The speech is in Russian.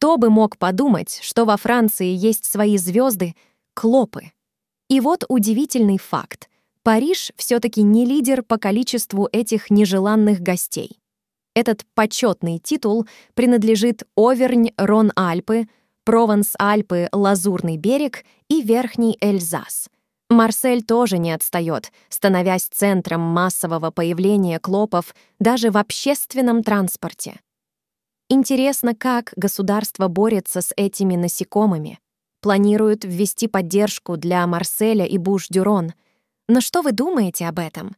Кто бы мог подумать, что во Франции есть свои звезды — клопы. И вот удивительный факт. Париж все таки не лидер по количеству этих нежеланных гостей. Этот почетный титул принадлежит Овернь-Рон-Альпы, Прованс-Альпы, Лазурный берег и Верхний Эльзас. Марсель тоже не отстает, становясь центром массового появления клопов даже в общественном транспорте. Интересно, как государство борется с этими насекомыми. Планируют ввести поддержку для Марселя и Буш-Дюрон. Но что вы думаете об этом?